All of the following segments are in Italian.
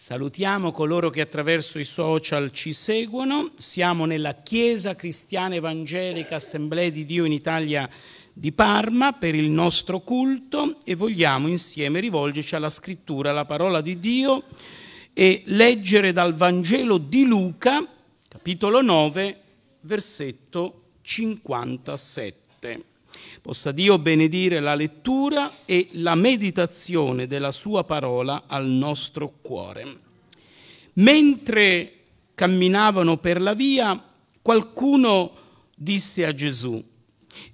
Salutiamo coloro che attraverso i social ci seguono. Siamo nella Chiesa Cristiana Evangelica Assemblea di Dio in Italia di Parma per il nostro culto e vogliamo insieme rivolgerci alla scrittura, alla parola di Dio e leggere dal Vangelo di Luca, capitolo 9, versetto 57. Possa Dio benedire la lettura e la meditazione della sua parola al nostro cuore. Mentre camminavano per la via, qualcuno disse a Gesù,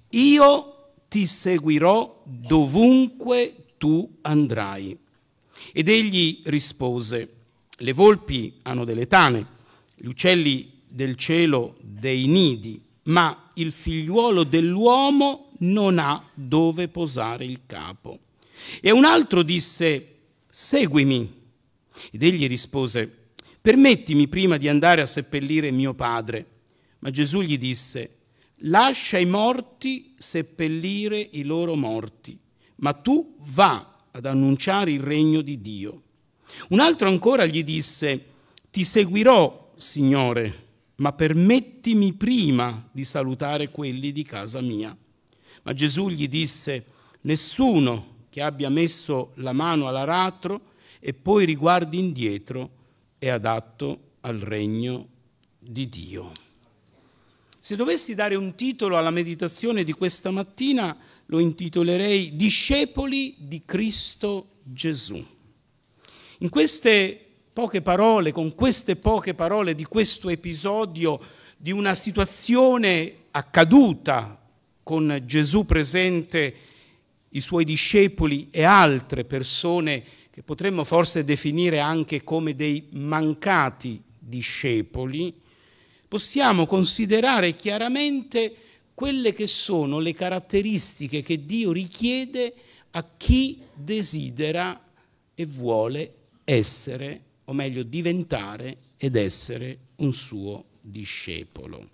io ti seguirò dovunque tu andrai. Ed egli rispose, le volpi hanno delle tane, gli uccelli del cielo dei nidi, ma il figliuolo dell'uomo non ha dove posare il capo. E un altro disse, seguimi. Ed egli rispose, permettimi prima di andare a seppellire mio padre. Ma Gesù gli disse, lascia i morti seppellire i loro morti, ma tu va ad annunciare il regno di Dio. Un altro ancora gli disse, ti seguirò, Signore, ma permettimi prima di salutare quelli di casa mia. Ma Gesù gli disse, nessuno che abbia messo la mano all'aratro e poi riguardi indietro è adatto al regno di Dio. Se dovessi dare un titolo alla meditazione di questa mattina, lo intitolerei Discepoli di Cristo Gesù. In queste poche parole, con queste poche parole di questo episodio, di una situazione accaduta con Gesù presente, i suoi discepoli e altre persone che potremmo forse definire anche come dei mancati discepoli, possiamo considerare chiaramente quelle che sono le caratteristiche che Dio richiede a chi desidera e vuole essere, o meglio diventare ed essere un suo discepolo.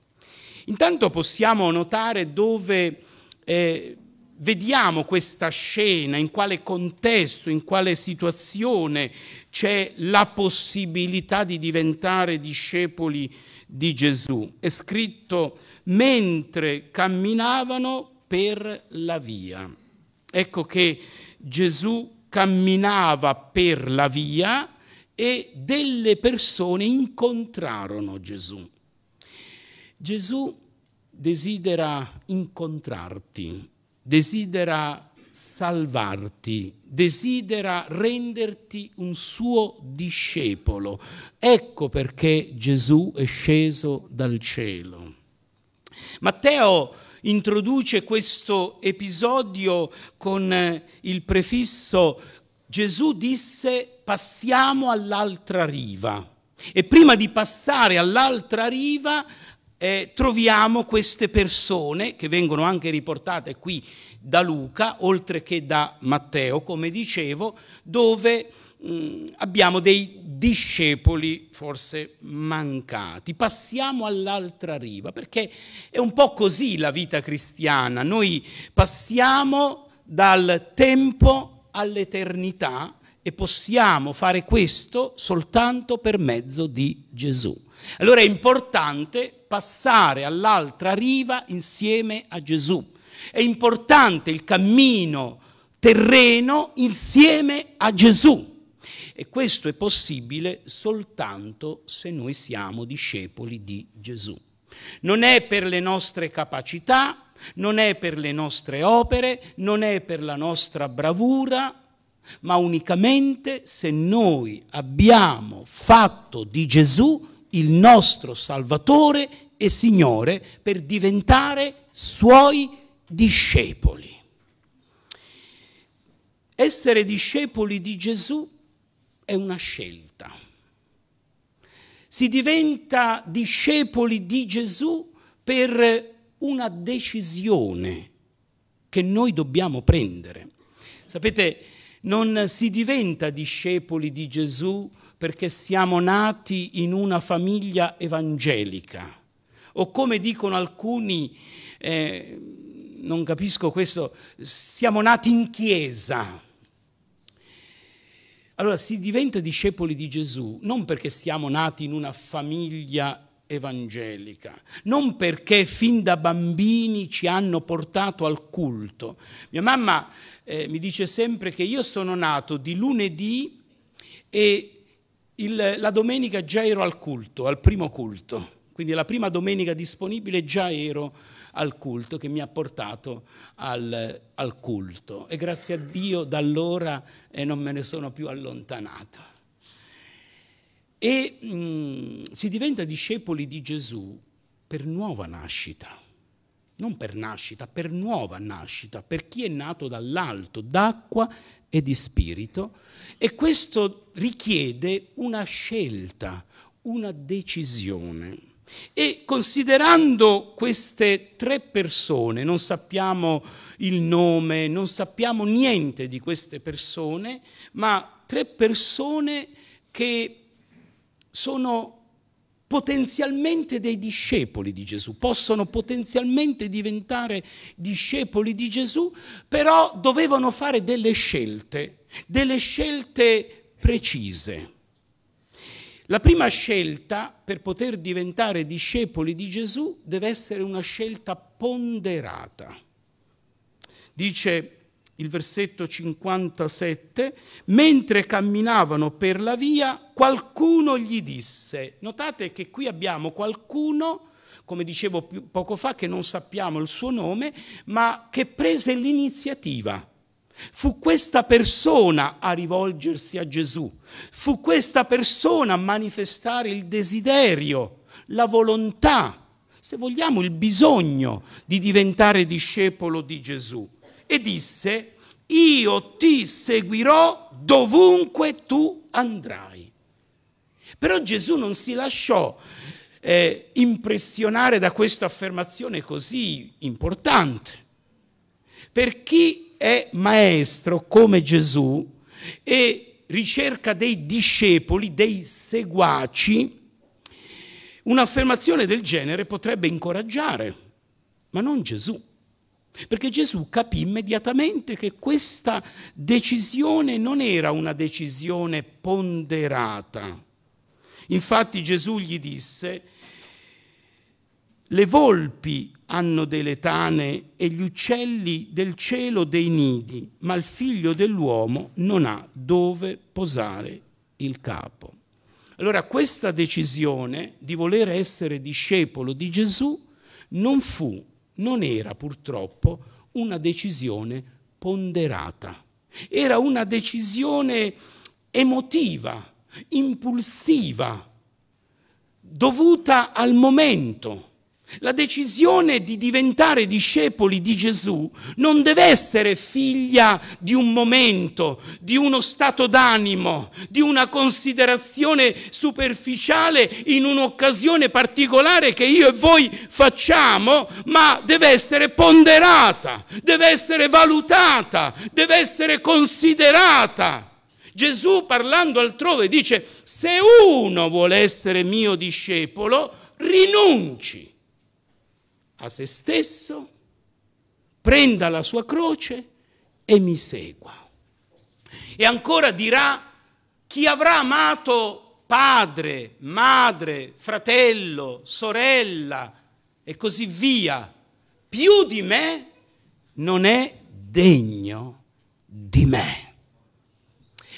Intanto possiamo notare dove eh, vediamo questa scena, in quale contesto, in quale situazione c'è la possibilità di diventare discepoli di Gesù. È scritto mentre camminavano per la via. Ecco che Gesù camminava per la via e delle persone incontrarono Gesù. Gesù desidera incontrarti, desidera salvarti, desidera renderti un suo discepolo. Ecco perché Gesù è sceso dal cielo. Matteo introduce questo episodio con eh, il prefisso Gesù disse passiamo all'altra riva e prima di passare all'altra riva eh, troviamo queste persone che vengono anche riportate qui da Luca, oltre che da Matteo, come dicevo, dove mh, mm, abbiamo dei discepoli forse mancati. Passiamo all'altra riva, perché è un po' così la vita cristiana. Noi passiamo dal tempo all'eternità e possiamo fare questo soltanto per mezzo di Gesù. Allora è importante passare all'altra riva insieme a Gesù. È importante il cammino terreno insieme a Gesù. E questo è possibile soltanto se noi siamo discepoli di Gesù. Non è per le nostre capacità, non è per le nostre opere, non è per la nostra bravura, ma unicamente se noi abbiamo fatto di Gesù il nostro Salvatore e Signore per diventare suoi discepoli. Essere discepoli di Gesù è una scelta. Si diventa discepoli di Gesù per una decisione che noi dobbiamo prendere. Sapete, non si diventa discepoli di Gesù perché siamo nati in una famiglia evangelica. O come dicono alcuni, eh, non capisco questo, siamo nati in chiesa. Allora si diventa discepoli di Gesù non perché siamo nati in una famiglia evangelica, non perché fin da bambini ci hanno portato al culto. Mia mamma eh, mi dice sempre che io sono nato di lunedì e il, la domenica già ero al culto, al primo culto, quindi la prima domenica disponibile già ero al culto che mi ha portato al, al culto e grazie a Dio da allora eh, non me ne sono più allontanato. E mh, mm, si diventa discepoli di Gesù per nuova nascita, non per nascita, per nuova nascita, per chi è nato dall'alto, d'acqua e di spirito e questo richiede una scelta, una decisione. E considerando queste tre persone, non sappiamo il nome, non sappiamo niente di queste persone, ma tre persone che sono potenzialmente dei discepoli di Gesù, possono potenzialmente diventare discepoli di Gesù, però dovevano fare delle scelte, delle scelte precise. La prima scelta per poter diventare discepoli di Gesù deve essere una scelta ponderata. Dice il versetto 57, mentre camminavano per la via, qualcuno gli disse, notate che qui abbiamo qualcuno, come dicevo poco fa, che non sappiamo il suo nome, ma che prese l'iniziativa. Fu questa persona a rivolgersi a Gesù, fu questa persona a manifestare il desiderio, la volontà, se vogliamo il bisogno di diventare discepolo di Gesù e disse, io ti seguirò dovunque tu andrai. Però Gesù non si lasciò eh, impressionare da questa affermazione così importante. Per chi è maestro come Gesù e ricerca dei discepoli, dei seguaci, un'affermazione del genere potrebbe incoraggiare, ma non Gesù. Perché Gesù capì immediatamente che questa decisione non era una decisione ponderata. Infatti Gesù gli disse, le volpi hanno delle tane e gli uccelli del cielo dei nidi, ma il figlio dell'uomo non ha dove posare il capo. Allora questa decisione di voler essere discepolo di Gesù non fu non era purtroppo una decisione ponderata, era una decisione emotiva, impulsiva, dovuta al momento la decisione di diventare discepoli di Gesù non deve essere figlia di un momento, di uno stato d'animo, di una considerazione superficiale in un'occasione particolare che io e voi facciamo, ma deve essere ponderata, deve essere valutata, deve essere considerata. Gesù parlando altrove dice, se uno vuole essere mio discepolo, rinunci a se stesso, prenda la sua croce e mi segua. E ancora dirà, chi avrà amato padre, madre, fratello, sorella e così via, più di me, non è degno di me.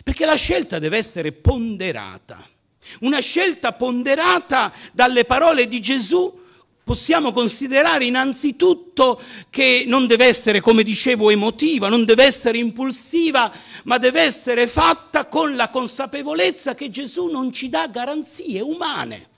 Perché la scelta deve essere ponderata. Una scelta ponderata dalle parole di Gesù Possiamo considerare innanzitutto che non deve essere, come dicevo, emotiva, non deve essere impulsiva, ma deve essere fatta con la consapevolezza che Gesù non ci dà garanzie umane,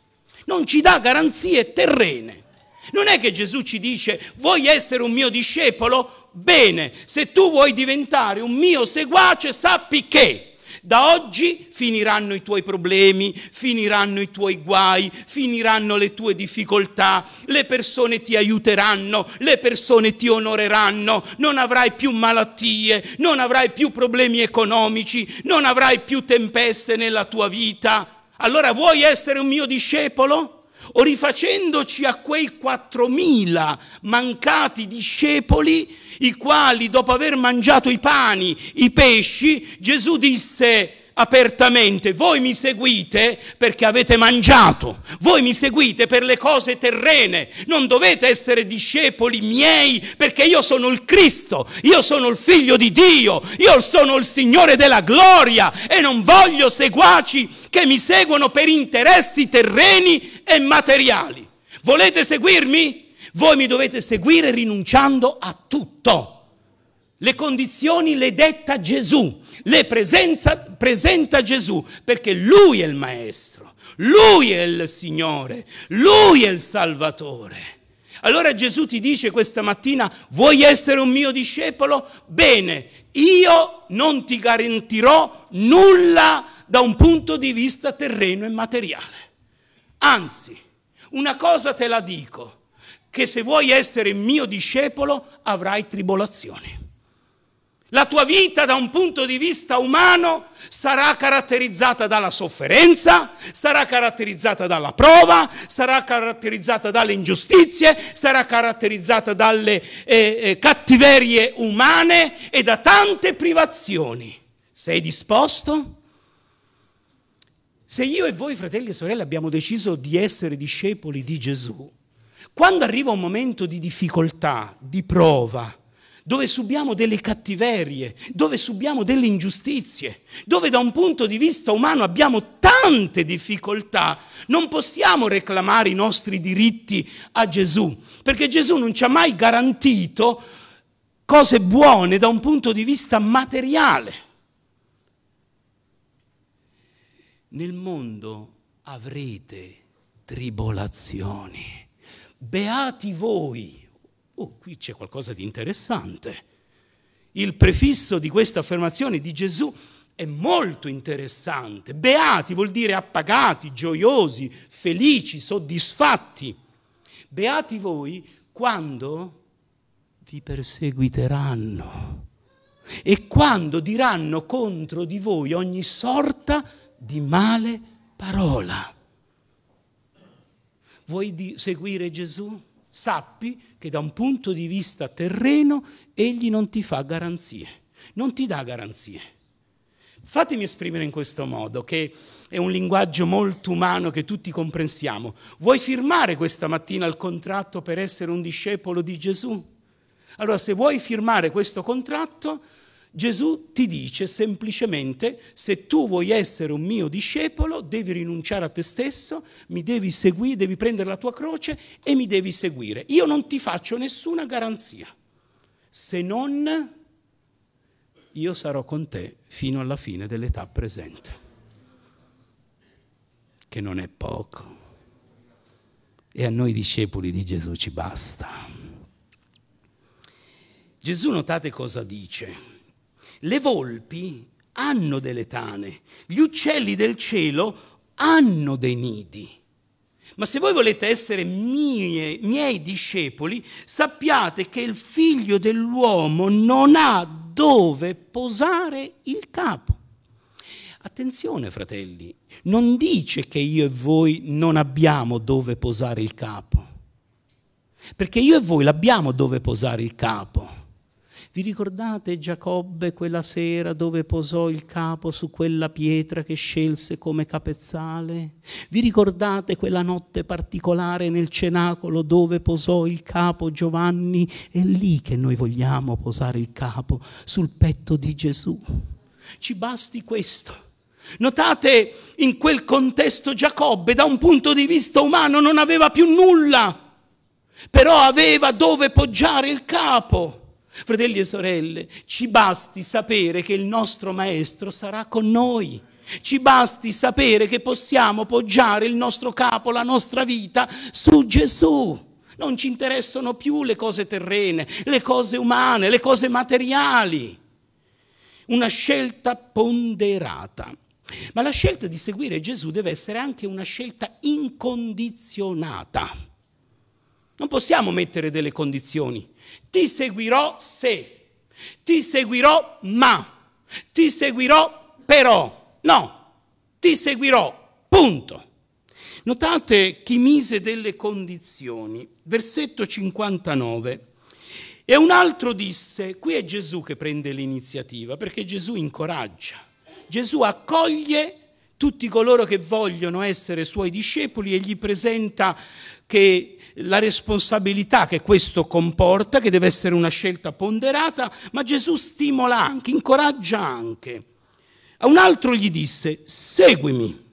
non ci dà garanzie terrene. Non è che Gesù ci dice vuoi essere un mio discepolo? Bene, se tu vuoi diventare un mio seguace sappi che da oggi finiranno i tuoi problemi, finiranno i tuoi guai, finiranno le tue difficoltà, le persone ti aiuteranno, le persone ti onoreranno, non avrai più malattie, non avrai più problemi economici, non avrai più tempeste nella tua vita. Allora vuoi essere un mio discepolo? o rifacendoci a quei 4.000 mancati discepoli, i quali dopo aver mangiato i pani, i pesci, Gesù disse, apertamente, voi mi seguite perché avete mangiato, voi mi seguite per le cose terrene, non dovete essere discepoli miei perché io sono il Cristo, io sono il figlio di Dio, io sono il Signore della gloria e non voglio seguaci che mi seguono per interessi terreni e materiali. Volete seguirmi? Voi mi dovete seguire rinunciando a tutto le condizioni le detta Gesù, le presenza, presenta Gesù perché lui è il maestro, lui è il Signore, lui è il Salvatore. Allora Gesù ti dice questa mattina, vuoi essere un mio discepolo? Bene, io non ti garantirò nulla da un punto di vista terreno e materiale. Anzi, una cosa te la dico, che se vuoi essere mio discepolo avrai tribolazioni. La tua vita da un punto di vista umano sarà caratterizzata dalla sofferenza, sarà caratterizzata dalla prova, sarà caratterizzata dalle ingiustizie, sarà caratterizzata dalle eh, eh, cattiverie umane e da tante privazioni. Sei disposto? Se io e voi, fratelli e sorelle, abbiamo deciso di essere discepoli di Gesù, quando arriva un momento di difficoltà, di prova, dove subiamo delle cattiverie, dove subiamo delle ingiustizie, dove da un punto di vista umano abbiamo tante difficoltà, non possiamo reclamare i nostri diritti a Gesù, perché Gesù non ci ha mai garantito cose buone da un punto di vista materiale. Nel mondo avrete tribolazioni. Beati voi, oh, qui c'è qualcosa di interessante. Il prefisso di questa affermazione di Gesù è molto interessante. Beati vuol dire appagati, gioiosi, felici, soddisfatti. Beati voi quando vi perseguiteranno e quando diranno contro di voi ogni sorta di male parola. Vuoi seguire Gesù? sappi che da un punto di vista terreno egli non ti fa garanzie, non ti dà garanzie. Fatemi esprimere in questo modo, che è un linguaggio molto umano che tutti comprensiamo. Vuoi firmare questa mattina il contratto per essere un discepolo di Gesù? Allora se vuoi firmare questo contratto, Gesù ti dice semplicemente, se tu vuoi essere un mio discepolo, devi rinunciare a te stesso, mi devi seguire, devi prendere la tua croce e mi devi seguire. Io non ti faccio nessuna garanzia, se non io sarò con te fino alla fine dell'età presente, che non è poco. E a noi discepoli di Gesù ci basta. Gesù notate cosa dice. Le volpi hanno delle tane, gli uccelli del cielo hanno dei nidi. Ma se voi volete essere mie, miei discepoli, sappiate che il figlio dell'uomo non ha dove posare il capo. Attenzione, fratelli, non dice che io e voi non abbiamo dove posare il capo, perché io e voi l'abbiamo dove posare il capo. Vi ricordate Giacobbe quella sera dove posò il capo su quella pietra che scelse come capezzale? Vi ricordate quella notte particolare nel cenacolo dove posò il capo Giovanni? È lì che noi vogliamo posare il capo, sul petto di Gesù. Ci basti questo. Notate in quel contesto Giacobbe da un punto di vista umano non aveva più nulla, però aveva dove poggiare il capo. Fratelli e sorelle, ci basti sapere che il nostro Maestro sarà con noi. Ci basti sapere che possiamo poggiare il nostro capo, la nostra vita su Gesù. Non ci interessano più le cose terrene, le cose umane, le cose materiali. Una scelta ponderata. Ma la scelta di seguire Gesù deve essere anche una scelta incondizionata. Non possiamo mettere delle condizioni. Ti seguirò se, ti seguirò ma, ti seguirò però. No, ti seguirò, punto. Notate chi mise delle condizioni. Versetto 59. E un altro disse, qui è Gesù che prende l'iniziativa, perché Gesù incoraggia, Gesù accoglie tutti coloro che vogliono essere suoi discepoli e gli presenta che la responsabilità che questo comporta, che deve essere una scelta ponderata, ma Gesù stimola anche, incoraggia anche. A un altro gli disse, seguimi.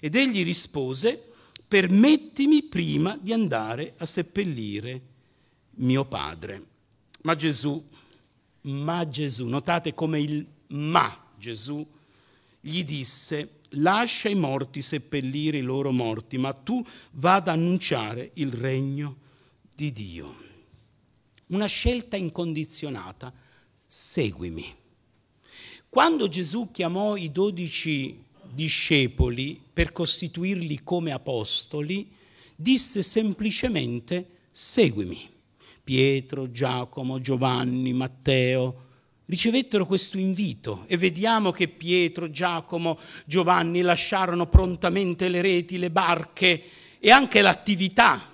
Ed egli rispose, permettimi prima di andare a seppellire mio padre. Ma Gesù, ma Gesù, notate come il ma Gesù gli disse, lascia i morti seppellire i loro morti, ma tu vada ad annunciare il regno di Dio. Una scelta incondizionata, seguimi. Quando Gesù chiamò i dodici discepoli per costituirli come apostoli, disse semplicemente seguimi. Pietro, Giacomo, Giovanni, Matteo, ricevettero questo invito e vediamo che Pietro, Giacomo, Giovanni lasciarono prontamente le reti, le barche e anche l'attività.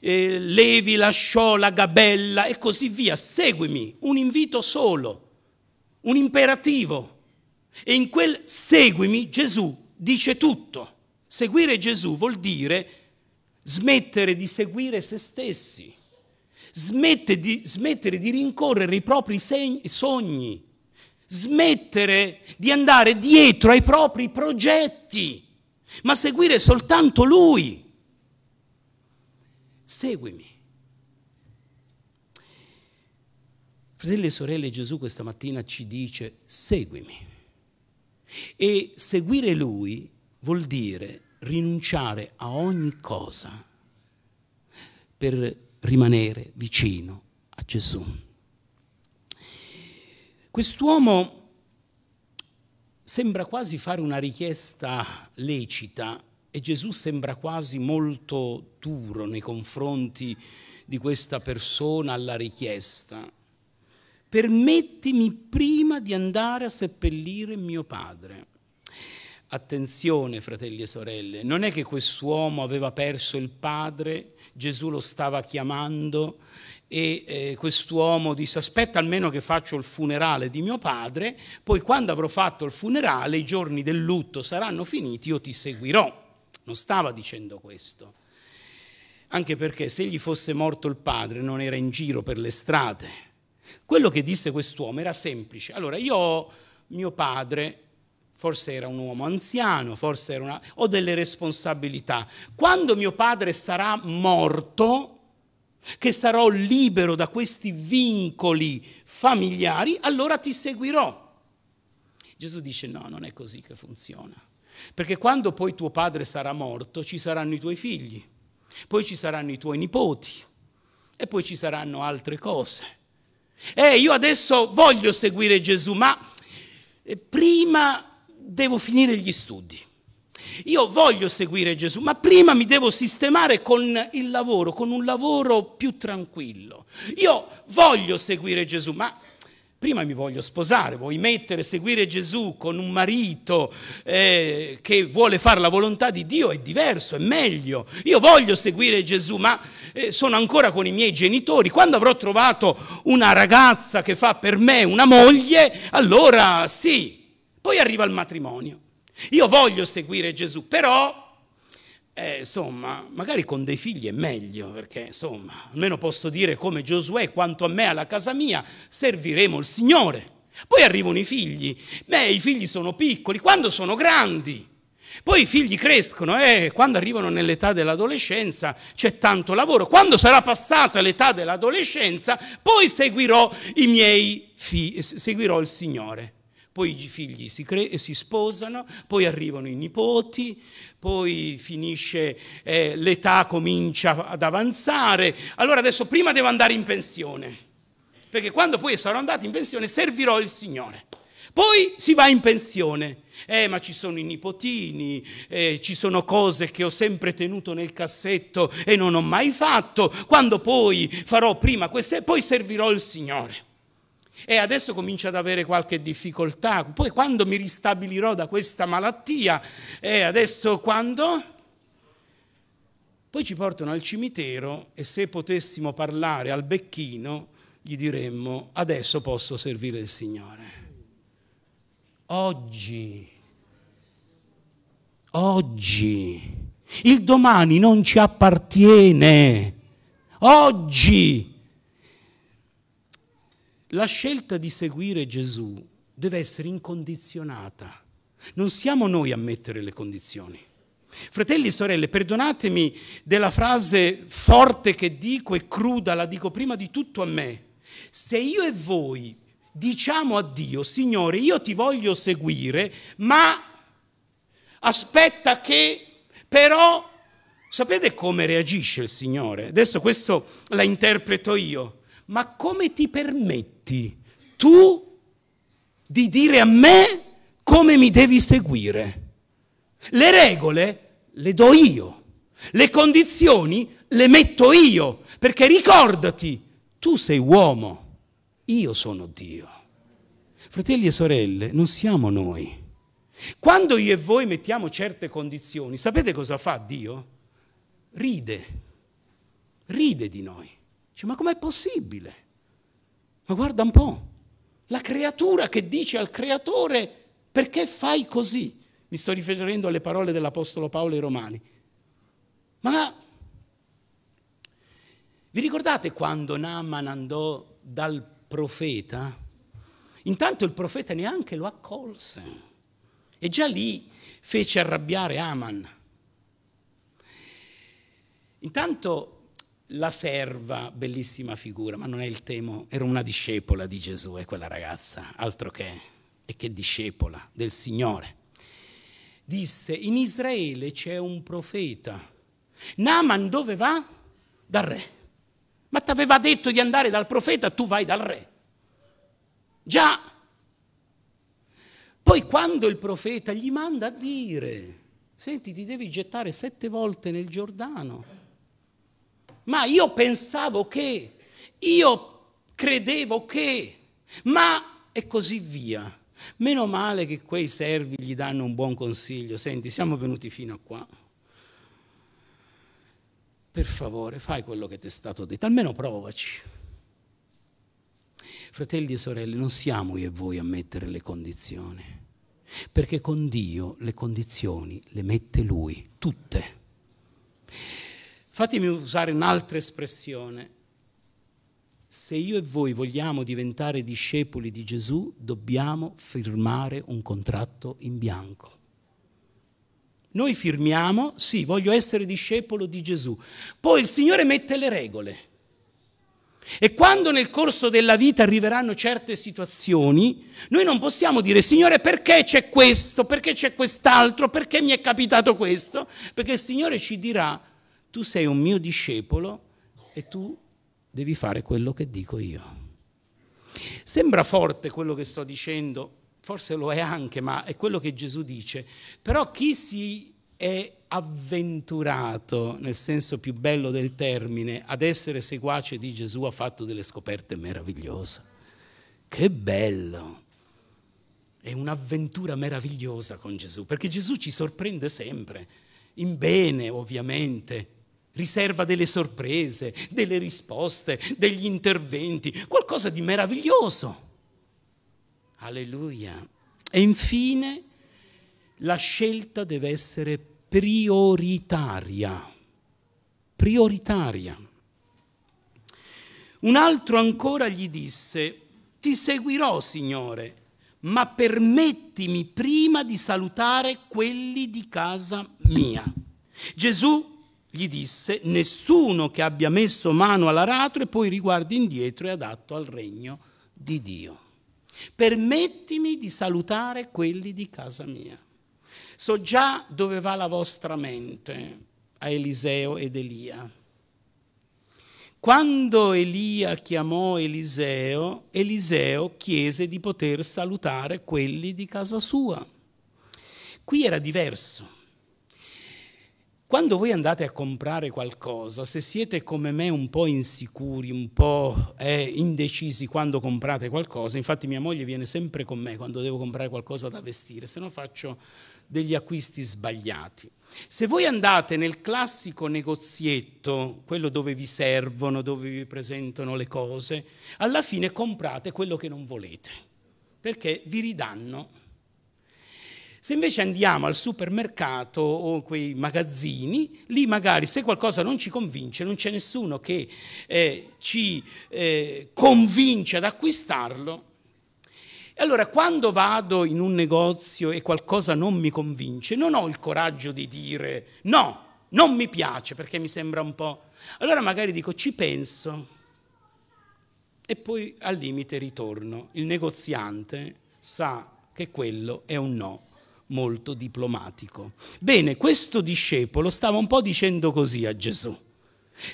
Eh, Levi lasciò la gabella e così via. Seguimi, un invito solo, un imperativo. E in quel seguimi Gesù dice tutto. Seguire Gesù vuol dire smettere di seguire se stessi Smette di, smettere di rincorrere i propri segni, sogni, smettere di andare dietro ai propri progetti, ma seguire soltanto Lui. Seguimi. Fratelli e sorelle, Gesù questa mattina ci dice seguimi. E seguire Lui vuol dire rinunciare a ogni cosa per rimanere vicino a Gesù. Quest'uomo sembra quasi fare una richiesta lecita e Gesù sembra quasi molto duro nei confronti di questa persona alla richiesta. Permettimi prima di andare a seppellire mio padre. Attenzione, fratelli e sorelle, non è che quest'uomo aveva perso il padre, Gesù lo stava chiamando e eh, quest'uomo disse aspetta almeno che faccio il funerale di mio padre, poi quando avrò fatto il funerale i giorni del lutto saranno finiti, io ti seguirò. Non stava dicendo questo. Anche perché se gli fosse morto il padre non era in giro per le strade. Quello che disse quest'uomo era semplice. Allora io ho mio padre forse era un uomo anziano, forse era una... ho delle responsabilità. Quando mio padre sarà morto, che sarò libero da questi vincoli familiari, allora ti seguirò. Gesù dice no, non è così che funziona. Perché quando poi tuo padre sarà morto ci saranno i tuoi figli, poi ci saranno i tuoi nipoti e poi ci saranno altre cose. E eh, io adesso voglio seguire Gesù, ma eh, prima devo finire gli studi. Io voglio seguire Gesù, ma prima mi devo sistemare con il lavoro, con un lavoro più tranquillo. Io voglio seguire Gesù, ma prima mi voglio sposare, vuoi mettere, seguire Gesù con un marito eh, che vuole fare la volontà di Dio è diverso, è meglio. Io voglio seguire Gesù, ma eh, sono ancora con i miei genitori. Quando avrò trovato una ragazza che fa per me una moglie, allora sì, poi arriva il matrimonio. Io voglio seguire Gesù, però eh, insomma, magari con dei figli è meglio, perché insomma, almeno posso dire come Giosuè, quanto a me alla casa mia, serviremo il Signore. Poi arrivano i figli, beh, i figli sono piccoli, quando sono grandi. Poi i figli crescono e eh, quando arrivano nell'età dell'adolescenza c'è tanto lavoro. Quando sarà passata l'età dell'adolescenza, poi seguirò i miei figli, seguirò il Signore poi i figli si, si sposano, poi arrivano i nipoti, poi finisce, eh, l'età comincia ad avanzare. Allora adesso prima devo andare in pensione, perché quando poi sarò andato in pensione servirò il Signore. Poi si va in pensione. Eh, ma ci sono i nipotini, eh, ci sono cose che ho sempre tenuto nel cassetto e non ho mai fatto. Quando poi farò prima queste, poi servirò il Signore e adesso comincio ad avere qualche difficoltà. Poi quando mi ristabilirò da questa malattia e adesso quando... Poi ci portano al cimitero e se potessimo parlare al becchino gli diremmo adesso posso servire il Signore. Oggi, oggi, il domani non ci appartiene. Oggi la scelta di seguire Gesù deve essere incondizionata. Non siamo noi a mettere le condizioni. Fratelli e sorelle, perdonatemi della frase forte che dico e cruda, la dico prima di tutto a me. Se io e voi diciamo a Dio, Signore, io ti voglio seguire, ma aspetta che però... Sapete come reagisce il Signore? Adesso questo la interpreto io, ma come ti permetti? permetti tu di dire a me come mi devi seguire. Le regole le do io, le condizioni le metto io, perché ricordati, tu sei uomo, io sono Dio. Fratelli e sorelle, non siamo noi. Quando io e voi mettiamo certe condizioni, sapete cosa fa Dio? Ride, ride di noi. Dice, ma com'è possibile? Ma guarda un po', la creatura che dice al creatore perché fai così? Mi sto riferendo alle parole dell'Apostolo Paolo ai Romani. Ma vi ricordate quando Naaman andò dal profeta? Intanto il profeta neanche lo accolse e già lì fece arrabbiare Aman. Intanto la serva, bellissima figura, ma non è il temo, era una discepola di Gesù, è quella ragazza, altro che, e che discepola del Signore. Disse, in Israele c'è un profeta. Naaman dove va? Dal re. Ma ti aveva detto di andare dal profeta, tu vai dal re. Già. Poi quando il profeta gli manda a dire, senti, ti devi gettare sette volte nel Giordano ma io pensavo che, io credevo che, ma e così via. Meno male che quei servi gli danno un buon consiglio. Senti, siamo venuti fino a qua. Per favore, fai quello che ti è stato detto, almeno provaci. Fratelli e sorelle, non siamo io e voi a mettere le condizioni, perché con Dio le condizioni le mette Lui, tutte. Fatemi usare un'altra espressione. Se io e voi vogliamo diventare discepoli di Gesù, dobbiamo firmare un contratto in bianco. Noi firmiamo, sì, voglio essere discepolo di Gesù. Poi il Signore mette le regole. E quando nel corso della vita arriveranno certe situazioni, noi non possiamo dire Signore perché c'è questo, perché c'è quest'altro, perché mi è capitato questo, perché il Signore ci dirà tu sei un mio discepolo e tu devi fare quello che dico io. Sembra forte quello che sto dicendo, forse lo è anche, ma è quello che Gesù dice, però chi si è avventurato, nel senso più bello del termine, ad essere seguace di Gesù ha fatto delle scoperte meravigliose. Che bello! È un'avventura meravigliosa con Gesù, perché Gesù ci sorprende sempre, in bene ovviamente, riserva delle sorprese, delle risposte, degli interventi, qualcosa di meraviglioso. Alleluia. E infine la scelta deve essere prioritaria. Prioritaria. Un altro ancora gli disse, ti seguirò Signore, ma permettimi prima di salutare quelli di casa mia. Gesù gli disse, nessuno che abbia messo mano all'aratro e poi riguardi indietro è adatto al regno di Dio. Permettimi di salutare quelli di casa mia. So già dove va la vostra mente a Eliseo ed Elia. Quando Elia chiamò Eliseo, Eliseo chiese di poter salutare quelli di casa sua. Qui era diverso quando voi andate a comprare qualcosa, se siete come me un po' insicuri, un po' eh, indecisi quando comprate qualcosa, infatti mia moglie viene sempre con me quando devo comprare qualcosa da vestire, se no faccio degli acquisti sbagliati. Se voi andate nel classico negozietto, quello dove vi servono, dove vi presentano le cose, alla fine comprate quello che non volete, perché vi ridanno se invece andiamo al supermercato o quei magazzini, lì magari se qualcosa non ci convince, non c'è nessuno che eh, ci eh, convince ad acquistarlo. E allora quando vado in un negozio e qualcosa non mi convince, non ho il coraggio di dire no, non mi piace perché mi sembra un po'. Allora magari dico ci penso e poi al limite ritorno. Il negoziante sa che quello è un no molto diplomatico. Bene, questo discepolo stava un po' dicendo così a Gesù.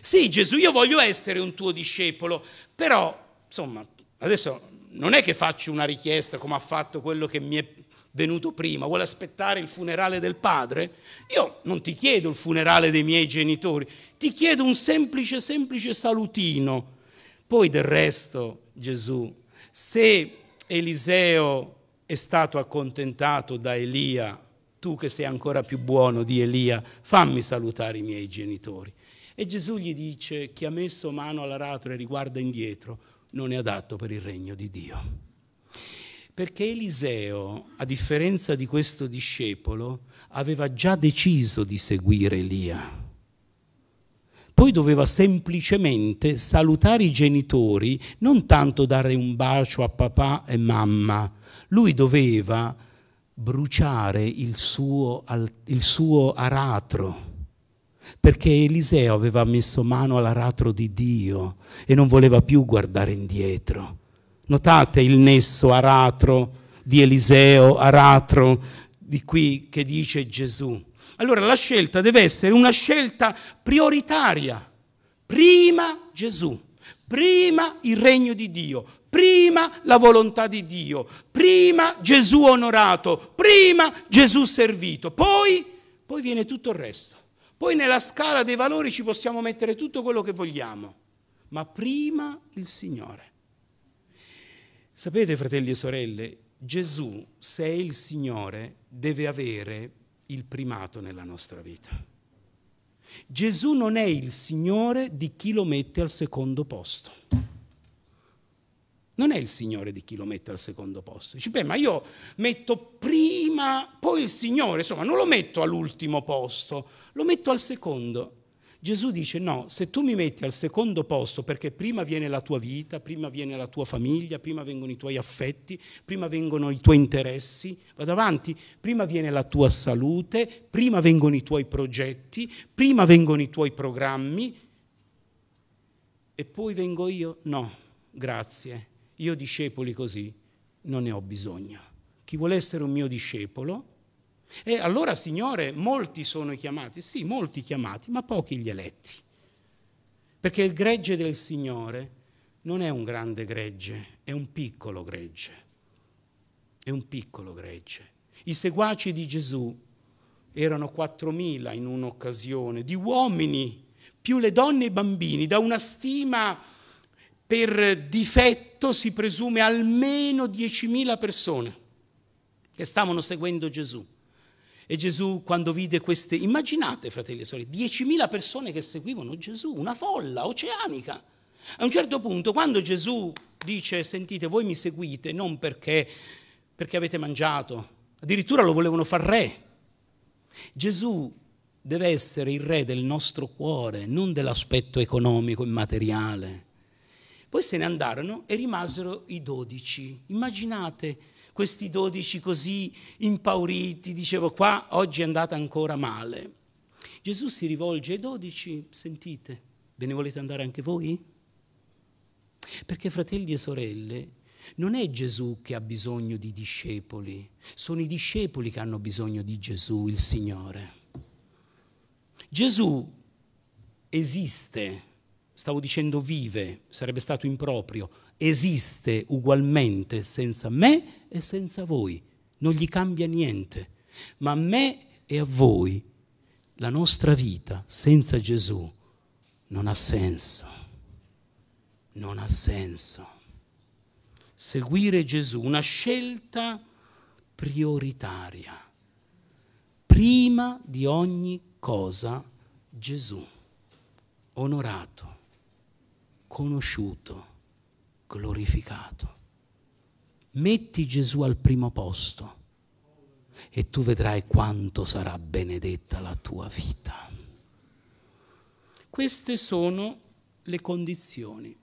Sì, Gesù, io voglio essere un tuo discepolo, però, insomma, adesso non è che faccio una richiesta come ha fatto quello che mi è venuto prima, vuole aspettare il funerale del padre? Io non ti chiedo il funerale dei miei genitori, ti chiedo un semplice, semplice salutino. Poi del resto, Gesù, se Eliseo è stato accontentato da Elia, tu che sei ancora più buono di Elia, fammi salutare i miei genitori. E Gesù gli dice, chi ha messo mano all'aratro e riguarda indietro, non è adatto per il regno di Dio. Perché Eliseo, a differenza di questo discepolo, aveva già deciso di seguire Elia. Poi doveva semplicemente salutare i genitori, non tanto dare un bacio a papà e mamma, lui doveva bruciare il suo, il suo aratro, perché Eliseo aveva messo mano all'aratro di Dio e non voleva più guardare indietro. Notate il nesso aratro di Eliseo, aratro di qui che dice Gesù. Allora la scelta deve essere una scelta prioritaria, prima Gesù prima il regno di Dio, prima la volontà di Dio, prima Gesù onorato, prima Gesù servito, poi, poi viene tutto il resto. Poi nella scala dei valori ci possiamo mettere tutto quello che vogliamo, ma prima il Signore. Sapete, fratelli e sorelle, Gesù, se è il Signore, deve avere il primato nella nostra vita. Gesù non è il Signore di chi lo mette al secondo posto. Non è il Signore di chi lo mette al secondo posto. Dici, beh, ma io metto prima, poi il Signore, insomma, non lo metto all'ultimo posto, lo metto al secondo. Gesù dice no, se tu mi metti al secondo posto perché prima viene la tua vita, prima viene la tua famiglia, prima vengono i tuoi affetti, prima vengono i tuoi interessi, vado avanti, prima viene la tua salute, prima vengono i tuoi progetti, prima vengono i tuoi programmi e poi vengo io? No, grazie. Io discepoli così non ne ho bisogno. Chi vuole essere un mio discepolo e allora, Signore, molti sono chiamati, sì, molti chiamati, ma pochi gli eletti. Perché il gregge del Signore non è un grande gregge, è un piccolo gregge. È un piccolo gregge. I seguaci di Gesù erano 4.000 in un'occasione, di uomini, più le donne e i bambini, da una stima per difetto si presume almeno 10.000 persone che stavano seguendo Gesù. E Gesù quando vide queste, immaginate fratelli e sorelle, 10.000 persone che seguivano Gesù, una folla oceanica. A un certo punto quando Gesù dice, sentite, voi mi seguite non perché, perché avete mangiato, addirittura lo volevano far re. Gesù deve essere il re del nostro cuore, non dell'aspetto economico e materiale. Poi se ne andarono e rimasero i dodici. Immaginate questi dodici così impauriti, dicevo qua oggi è andata ancora male. Gesù si rivolge ai dodici, sentite, ve ne volete andare anche voi? Perché fratelli e sorelle, non è Gesù che ha bisogno di discepoli, sono i discepoli che hanno bisogno di Gesù, il Signore. Gesù esiste, stavo dicendo vive, sarebbe stato improprio, esiste ugualmente senza me e senza voi, non gli cambia niente, ma a me e a voi la nostra vita senza Gesù non ha senso, non ha senso. Seguire Gesù, una scelta prioritaria, prima di ogni cosa Gesù, onorato, conosciuto glorificato. Metti Gesù al primo posto e tu vedrai quanto sarà benedetta la tua vita. Queste sono le condizioni.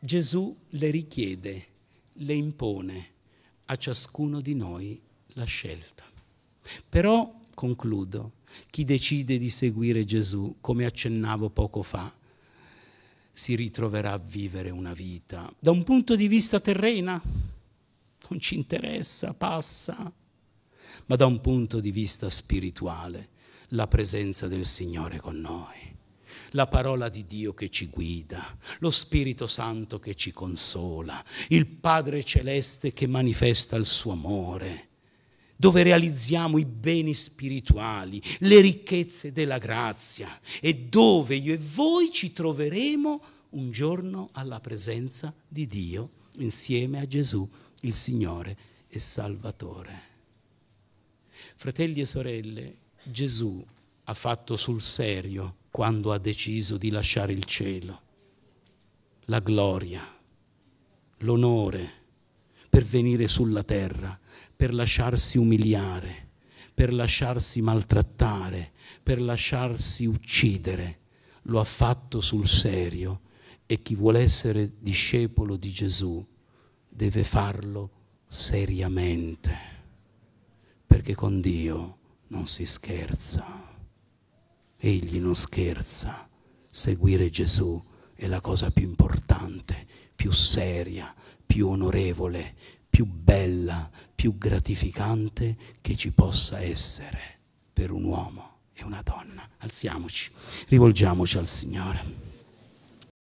Gesù le richiede, le impone a ciascuno di noi la scelta. Però, concludo, chi decide di seguire Gesù, come accennavo poco fa, si ritroverà a vivere una vita. Da un punto di vista terrena non ci interessa, passa, ma da un punto di vista spirituale la presenza del Signore con noi, la parola di Dio che ci guida, lo Spirito Santo che ci consola, il Padre Celeste che manifesta il suo amore dove realizziamo i beni spirituali, le ricchezze della grazia e dove io e voi ci troveremo un giorno alla presenza di Dio insieme a Gesù, il Signore e Salvatore. Fratelli e sorelle, Gesù ha fatto sul serio quando ha deciso di lasciare il cielo, la gloria, l'onore per venire sulla terra, per lasciarsi umiliare, per lasciarsi maltrattare, per lasciarsi uccidere. Lo ha fatto sul serio e chi vuole essere discepolo di Gesù deve farlo seriamente, perché con Dio non si scherza. Egli non scherza. Seguire Gesù è la cosa più importante, più seria, più onorevole, più bella, più gratificante che ci possa essere per un uomo e una donna. Alziamoci, rivolgiamoci al Signore.